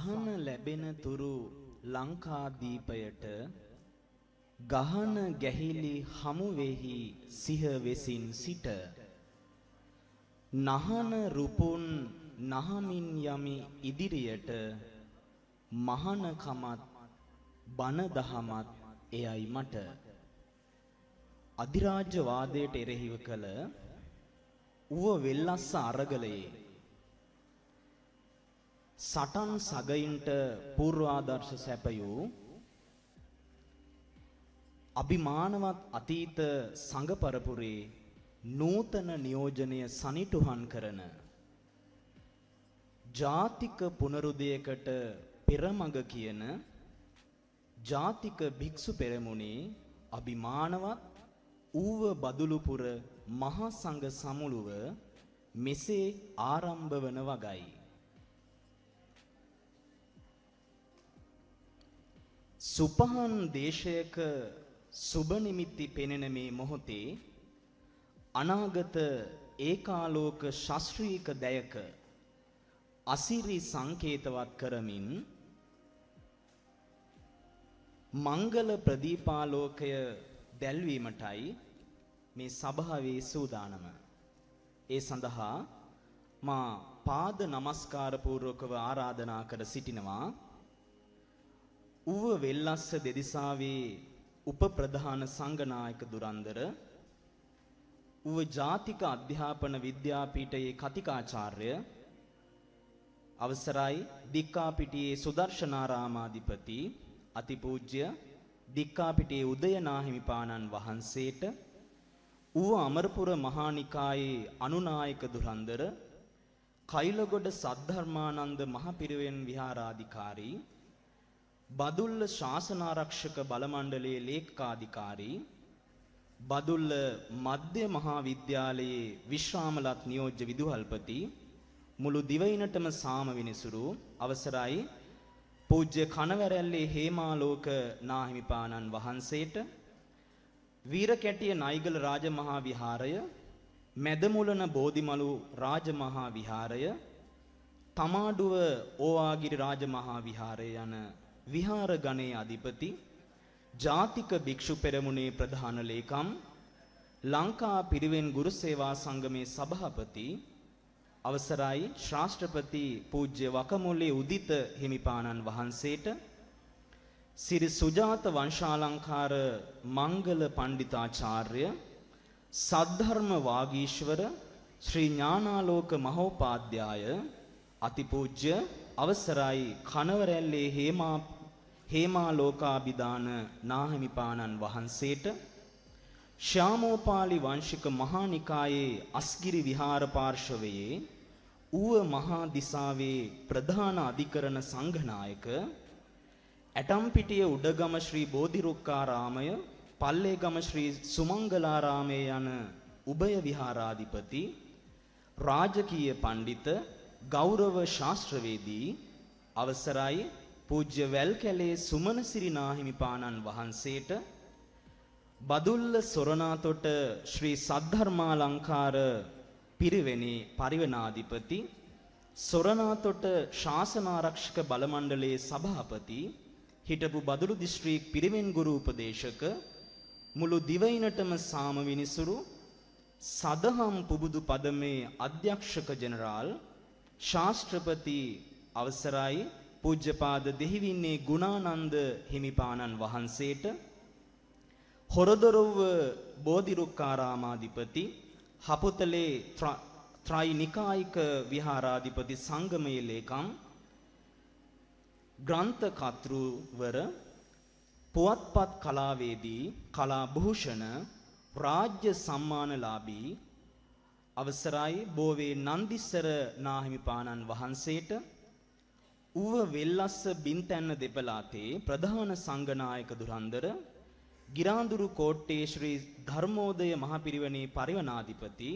සහන ලැබෙන තුරු ලංකාදීපයට ගහන ගැහිලි හමු වෙහි සිහ වෙසින් සිට නහන රුපුන් නහමින් යමි ඉදිරියට මහනකමත් බන දහමත් එයයි මට අධිරාජ්‍ය වාදයට එරෙහිව කළ ඌව වෙල්ලස්ස අරගලයේ සටන් සගයින්ට පූර්වාදර්ශ සැපයූ අභිමානවත් අතීත සංගපරපුරේ නූතන නියෝජනය සනිටුහන් කරන ජාතික පුනරුදයකට පෙරමඟ කියන ජාතික භික්ෂු පෙරමුණේ අභිමානවත් ඌව බදුලුපුර මහා සංඝ සමුළුව මෙසේ ආරම්භ වන වගයි සුපහන් දේශයක සුබ නිමිති පෙනෙන මේ මොහොතේ අනාගත ඒකාලෝක ශාස්ත්‍රීයක දයක අසිරි සංකේතවත් කරමින් මංගල ප්‍රදීපාලෝකය දැල්වීමටයි මේ සභාවේ සූදානම. ඒ සඳහා මා පාද නමස්කාර පූර්වකව ආරාධනා කර සිටිනවා. ඌව වෙල්ලස්ස දෙදිසාවේ උපප්‍රධාන සංගනායක දුරන්දර ඌව ජාතික අධ්‍යාපන විද්‍යාපීඨයේ කතිකාචාර්ය අවසරයි දික්කාපිටියේ සුදර්ශනාරාමාධිපති අතිපූජ්‍ය දික්කාපිටියේ උදයනාහිමිපාණන් වහන්සේට ඌව අමරපුර මහානිකායේ අනුනායක දුරන්දර කයිලගොඩ සද්ධර්මානන්ද මහපිරිවෙන් විහාරාධිකාරී බදුල්ල ශාසනාරක්ෂක බලමණ්ඩලයේ ලේකකාධිකාරී බදුල්ල මධ්‍ය මහා විද්‍යාලයේ විශ්‍රාමලත් නියෝජ්‍ය විදුහල්පති මුළු දිවයිනටම සාම විනිසුරු අවසරයි පූජ්‍ය කනවැරැල්ලේ හේමාලෝක නාහිමිපාණන් වහන්සේට වීරකැටිය නයිගල රාජමහා විහාරය මැදමුලන බෝධිමලු රාජමහා විහාරය තමාඩුව ඕවාගිරි රාජමහා විහාරය යන විහාර ගණයේ අධිපති ජාතික භික්ෂු පෙරමුණේ ප්‍රධාන ලේකම් ලංකා පිරිවෙන් ගුරු සේවා සංගමේ සභාපති අවසරයි ශාස්ත්‍රපති පූජ්‍ය වකමුලේ උදිත හිමිපාණන් වහන්සේට සිරි සුජාත වංශාලංකාර මංගල පණ්ඩිතාචාර්ය සද්ධර්ම වාගීශවර ශ්‍රී ඥානාලෝක මහෝපාද්‍යය අතිපූජ්‍ය අවසරයි කනවරැල්ලේ හේමා හේමා ලෝකාබිදාන නාහිමිපාණන් වහන්සේට ශ්‍යාමෝපාලි වංශික මහානිකායේ අස්ගිරි විහාර පාර්ශවයේ ඌව මහා දිසාවේ ප්‍රධාන අධිකරණ සංඝනායක ඇටම්පිටිය උඩගම ශ්‍රී බෝධිරුක්කාරාමය පල්ලේගම ශ්‍රී සුමංගලාරාමයේ යන උභය විහාරාධිපති රාජකීය පඬිතුක ගෞරව ශාස්ත්‍රවේදී අවසරයි පූජ්‍ය වැල්කැලේ සුමනසිරි නාහිමිපාණන් වහන්සේට බදුල්ල සොරණාතොට ශ්‍රී සද්ධර්මාලංකාර පිරිවෙනේ පරිවනාධිපති සොරණාතොට ශාසනාරක්ෂක බලමණ්ඩලයේ සභාපති හිටපු බදුළු දිස්ත්‍රික් පිරිවෙන් ගුරු උපදේශක මුළු දිවයිනටම සාම විනිසුරු සදහම් පුබුදු පදමේ අධ්‍යක්ෂක ජෙනරාල් ශාස්ත්‍රපති අවසරයි පූජ්‍යපාද දෙහිවින්නේ ගුණානන්ද හිමිපාණන් වහන්සේට හොරදොරව බෝධිරුක්කාරාමාධිපති හපුතලේ ත්‍රයිනිකායික විහාරාධිපති සංගමයේ ලේකම් ග්‍රන්ථ කතෘවර පුවත්පත් කලාවේදී කලා භූෂණ රාජ්‍ය සම්මානලාභී අවසරයි බෝවේ නන්දිස්සර නාහිමිපාණන් වහන්සේට ඌව වෙල්ලස්ස බින්තැන්න දෙපළාතේ ප්‍රධාන සංඝනායක දුරන්දර ගිරාඳුරු කෝට්ටේ ශ්‍රී ධර්මෝදය මහපිරිවෙණේ පරිවනාධිපති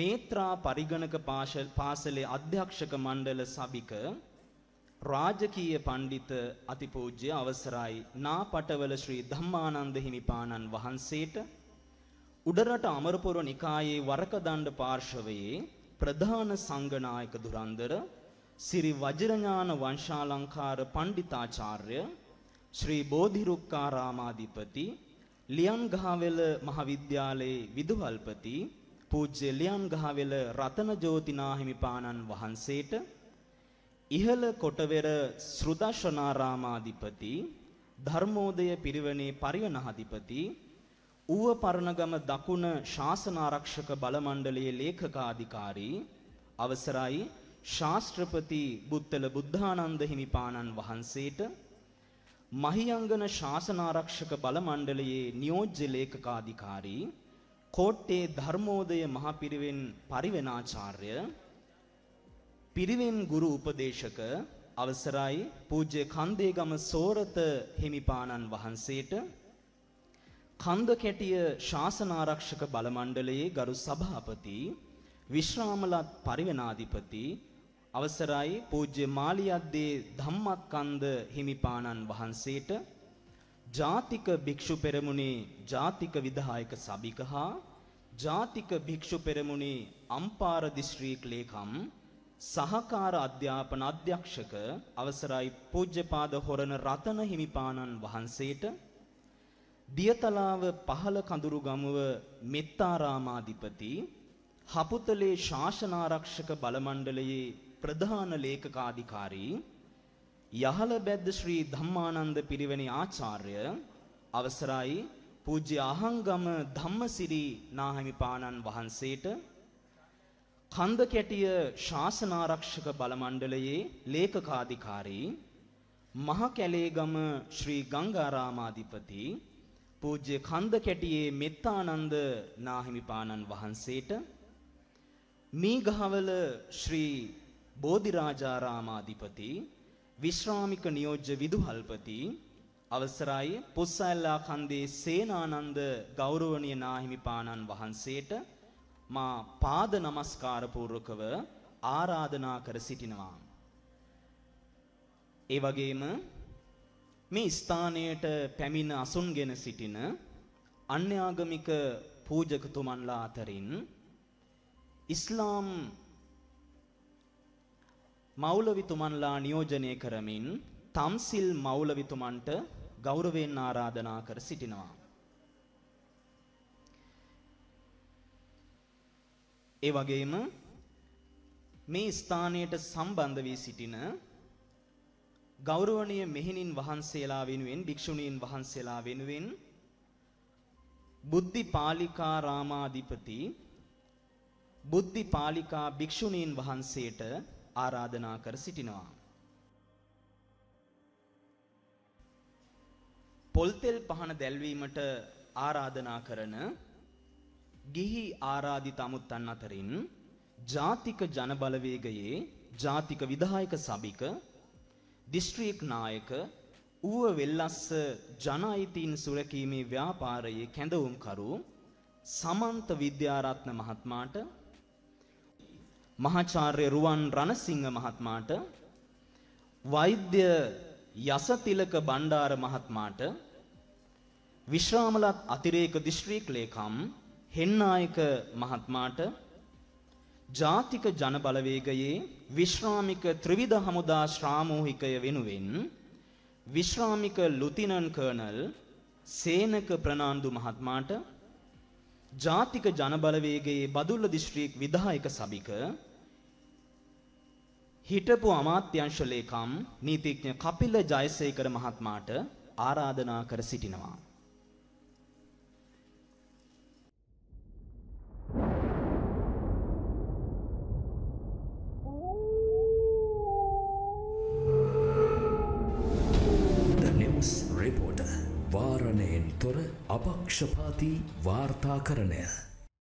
නේත්‍රා පරිගණක පාසලේ අධ්‍යක්ෂක මණ්ඩල සභික රාජකීය පඬිත අතිපූජ්‍ය අවසරයි නාපටවල ශ්‍රී ධම්මානන්ද හිමිපාණන් වහන්සේට උඩරට අමරපුර නිකායේ වරකදණ්ඩ පාර්ශවයේ ප්‍රධාන සංඝනායක දුරන්දර සිරි වජිරඥාන වංශාලංකාර පණ්ඩිතාචාර්ය ශ්‍රී බෝධිරුක්කාරාමාධිපති ලියන්ගහවෙල මහවිද්‍යාලයේ විදුහල්පති පූජ්‍ය ලියන්ගහවෙල රතනජෝතිනාහිමිපාණන් වහන්සේට ඉහළ කොටවෙර ශ්‍රුදර්ශනාරාමාධිපති ධර්මෝදය පිරිවනේ පරිවනහාධිපති ඌව පරණගම දකුණ ශාසනාරක්ෂක බලමණ්ඩලයේ ලේඛකාධිකාරී අවසරයි ශාස්ත්‍රපති බුත්තල බුද්ධානන්ද හිමිපාණන් වහන්සේට මහියංගන ශාසනාරක්ෂක බලමණ්ඩලයේ නියෝජ්‍ය ලේඛකාධිකාරී කෝට්ටේ ධර්මෝදය මහපිරිවෙන් පරිවෙනාචාර්ය පිරිවෙන් ගුරු උපදේශක අවසරයි පූජ්‍ය කන්දේගම සෝරත හිමිපාණන් වහන්සේට කන්ද කැටිය ශාසනාරක්ෂක බලමණ්ඩලයේ ගරු සභාපති විශ්‍රාමලත් පරිවෙනාධිපති අවසරයි පූජ්‍ය මාලියද්දේ ධම්මක්කන්ද හිමිපාණන් වහන්සේට ජාතික භික්ෂු පෙරමුණේ ජාතික විධායක සභික හා ජාතික භික්ෂු පෙරමුණේ අම්පාර දිස්ත්‍රික් ලේකම් සහකාර අධ්‍යාපන අධ්‍යක්ෂක අවසරයි පූජ්‍යපාද හොරණ රතන හිමිපාණන් වහන්සේට දියතලාව පහළ කඳුරු ගමුව මෙත්තාරාමාධිපති හපුතලේ ශාසනාරක්ෂක බලමණ්ඩලයේ ප්‍රධාන ලේකකාධිකාරී යහල බැද්ද ශ්‍රී ධම්මානන්ද පිරිවෙනි ආචාර්ය අවසරයි පූජ්‍ය අහංගම ධම්මසිරි නාහිමිපාණන් වහන්සේට කන්ද කැටිය ශාසනාරක්ෂක බලමණ්ඩලයේ ලේකකාධිකාරී මහ කැලේගම ශ්‍රී ගංගාරාමාධිපති පූජ්‍ය කන්ද කැටියේ මෙත්තානන්ද නාහිමිපාණන් වහන්සේට මීගහවල ශ්‍රී බෝධිරාජාරාමාධිපති විශ්‍රාමික නියෝජ්‍ය විදුහල්පති අවසරයි පුස්සල්ලා කන්දේ සේනානන්ද ගෞරවනීය නාහිමිපාණන් වහන්සේට මා පාද නමස්කාර පූර්වකව ආරාධනා කර සිටිනවා. ඒ වගේම මේ ස්ථානයට පැමිණ අසුන්ගෙන සිටින අන්‍යාගමික පූජකතුමන්ලා අතරින් ඉස්ලාම් මෞලවිතුමන්ලා නියෝජනය කරමින් තම්සිල් මෞලවිතුමන්ට ගෞරවයෙන් ආරාධනා කර සිටිනවා. ඒ වගේම මේ ස්ථානයට සම්බන්ධ වී සිටින ගෞරවනීය මෙහෙණින් වහන්සේලා වෙනුවෙන් භික්ෂුණීන් වහන්සේලා වෙනුවෙන් බුද්ධි පාලිකා රාමාධිපති බුද්ධි පාලිකා භික්ෂුණීන් වහන්සේට ආරාධනා කර සිටිනවා. පොල්තෙල් පහන දැල්වීමට ආරාධනා කරන ගිහි ආරාධිත අමුත්තන් අතරින් ජාතික ජනබලවේගයේ ජාතික විධායක සභික දිස්ත්‍රික් නායක ඌව වෙල්ලස්ස ජනයිතීන් සුරකීමේ ව්‍යාපාරයේ කැඳවුම්කරු සමන්ත විද්‍යාරත්න මහත්මාට මහාචාර්ය රුවන් රණසිංහ මහත්මාට වෛද්‍ය යසතිලක බණ්ඩාර මහත්මාට විශ්‍රාමලත් අතිරේක දිස්ත්‍රික් ලේකම් හෙන්නායක මහත්මාට ජාතික ජනබලවේගයේ විශ්‍රාමික ත්‍රිවිධ හමුදා ශ්‍රාමූහිකය වෙනුවෙන් විශ්‍රාමික ලුතිනන් කර්නල් සේනක ප්‍රනාන්දු මහත්මාට ජාතික ජනබලවේගයේ බදුල්ල දිස්ත්‍රික් විධායක සභික හිටපු අමාත්‍යංශ ලේකම් නීතිඥ කපිල ජයසේකර මහත්මාට ආරාධනා කර සිටිනවා अपक्षपाती वार्ताकरण